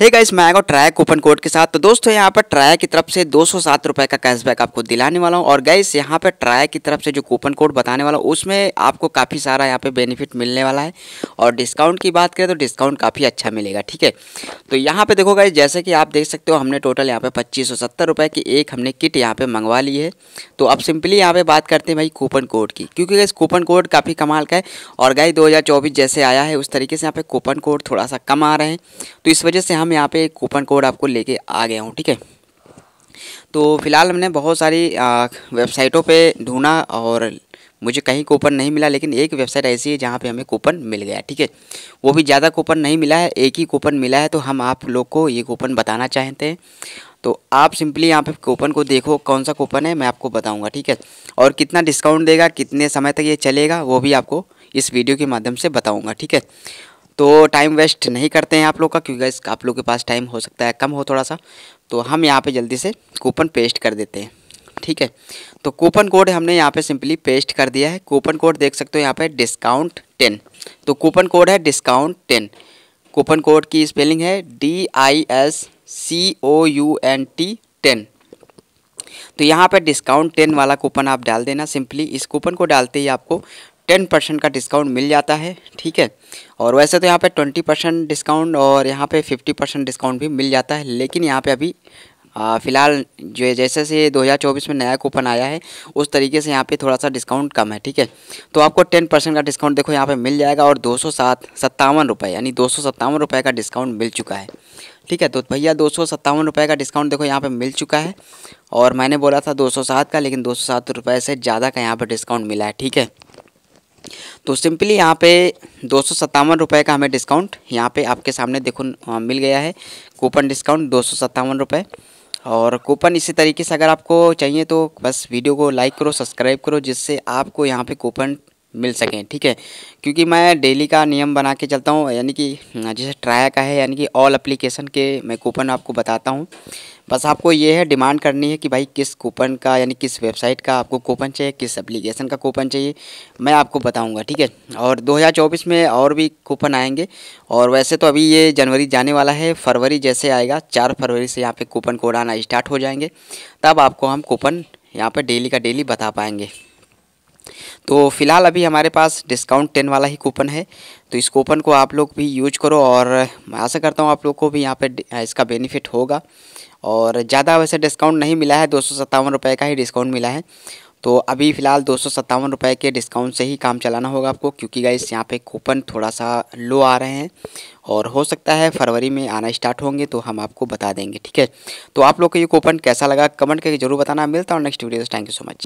है इसमें आएगा ट्राय कूपन कोड के साथ तो दोस्तों यहाँ पर ट्राय की तरफ से दो सौ सात रुपये का कैशबैक आपको दिलाने वाला हूँ और गैस यहाँ पर ट्राय की तरफ से जो कूपन कोड बताने वाला हूँ उसमें आपको काफ़ी सारा यहाँ पे बेनिफिट मिलने वाला है और डिस्काउंट की बात करें तो डिस्काउंट काफ़ी अच्छा मिलेगा ठीक है तो यहाँ पर देखो गाइज जैसे कि आप देख सकते हो हमने टोटल यहाँ पर पच्चीस सौ सत्तर रुपये की एक हमने किट यहाँ पर मंगवा ली है तो अब सिंपली यहाँ पर बात करते हैं भाई कूपन कोड की क्योंकि गैस कूपन कोड काफ़ी कमाल का है और गाइस दो जैसे आया है उस तरीके से यहाँ पर कूपन कोड थोड़ा सा कम आ रहे हैं तो इस वजह से हम यहाँ पे कूपन कोड आपको लेके आ गया हूँ ठीक है तो फिलहाल हमने बहुत सारी वेबसाइटों पे ढूंढा और मुझे कहीं कूपन नहीं मिला लेकिन एक वेबसाइट ऐसी है जहाँ पे हमें कूपन मिल गया ठीक है वो भी ज़्यादा कूपन नहीं मिला है एक ही कूपन मिला है तो हम आप लोग को ये कूपन बताना चाहते हैं तो आप सिंपली यहाँ पे कूपन को देखो कौन सा कूपन है मैं आपको बताऊँगा ठीक है और कितना डिस्काउंट देगा कितने समय तक ये चलेगा वो भी आपको इस वीडियो के माध्यम से बताऊँगा ठीक है तो टाइम वेस्ट नहीं करते हैं आप लोग का क्योंकि इस आप लोग के पास टाइम हो सकता है कम हो थोड़ा सा तो हम यहाँ पे जल्दी से कूपन पेस्ट कर देते हैं ठीक है तो कूपन कोड हमने यहाँ पे सिंपली पेस्ट कर दिया है कूपन कोड देख सकते हो यहाँ पे डिस्काउंट टेन तो कूपन कोड है डिस्काउंट टेन कूपन कोड की स्पेलिंग है D I S C O U N T ten तो यहाँ पर डिस्काउंट टेन वाला कूपन आप डाल देना सिंपली इस कूपन को डालते ही आपको टेन परसेंट का डिस्काउंट मिल जाता है ठीक है और वैसे तो यहाँ पे ट्वेंटी परसेंट डिस्काउंट और यहाँ पे फिफ्टी परसेंट डिस्काउंट भी मिल जाता है लेकिन यहाँ पे अभी फ़िलहाल जो जैसे से 2024 में नया कूपन आया है उस तरीके से यहाँ पे थोड़ा सा डिस्काउंट कम है ठीक है तो आपको टेन परसेंट का डिस्काउंट देखो यहाँ पे मिल जाएगा और दो सौ सत्तावन रुपये यानी दो सौ सत्तावन रुपये का डिस्काउंट मिल चुका है ठीक है तो भैया दो सौ सत्तावन रुपये का डिस्काउंट देखो यहाँ पे मिल चुका है और मैंने बोला था दो सौ सात का लेकिन दो सौ सात रुपये से ज़्यादा का यहाँ पर डिस्काउंट मिला है ठीक है तो सिंपली यहाँ पे दो सौ का हमें डिस्काउंट यहाँ पे आपके सामने देखो मिल गया है कूपन डिस्काउंट दो सौ और कूपन इसी तरीके से अगर आपको चाहिए तो बस वीडियो को लाइक करो सब्सक्राइब करो जिससे आपको यहाँ पे कूपन मिल सकें ठीक है क्योंकि मैं डेली का नियम बना के चलता हूँ यानी कि जैसे ट्राया का है यानी कि ऑल अप्लीकेशन के मैं कूपन आपको बताता हूँ बस आपको ये है डिमांड करनी है कि भाई किस कूपन का यानी किस वेबसाइट का आपको कूपन चाहिए किस एप्लीकेशन का कूपन चाहिए मैं आपको बताऊँगा ठीक है और 2024 में और भी कूपन आएंगे और वैसे तो अभी ये जनवरी जाने वाला है फरवरी जैसे आएगा चार फरवरी से यहाँ पर कूपन कोड आना स्टार्ट हो जाएंगे तब आपको हम कूपन यहाँ पर डेली का डेली बता पाएंगे तो फिलहाल अभी हमारे पास डिस्काउंट टेन वाला ही कूपन है तो इस कूपन को आप लोग भी यूज करो और मैं आशा करता हूँ आप लोग को भी यहाँ पे इसका बेनिफिट होगा और ज़्यादा वैसे डिस्काउंट नहीं मिला है दो सौ का ही डिस्काउंट मिला है तो अभी फ़िलहाल दो सौ के डिस्काउंट से ही काम चलाना होगा आपको क्योंकि गाइस यहाँ पे कूपन थोड़ा सा लो आ रहे हैं और हो सकता है फरवरी में आना स्टार्ट होंगे तो हम आपको बता देंगे ठीक है तो आप लोग को ये कूपन कैसा लगा कमेंट करके जरूर बताना मिलता हूँ next video thank you so much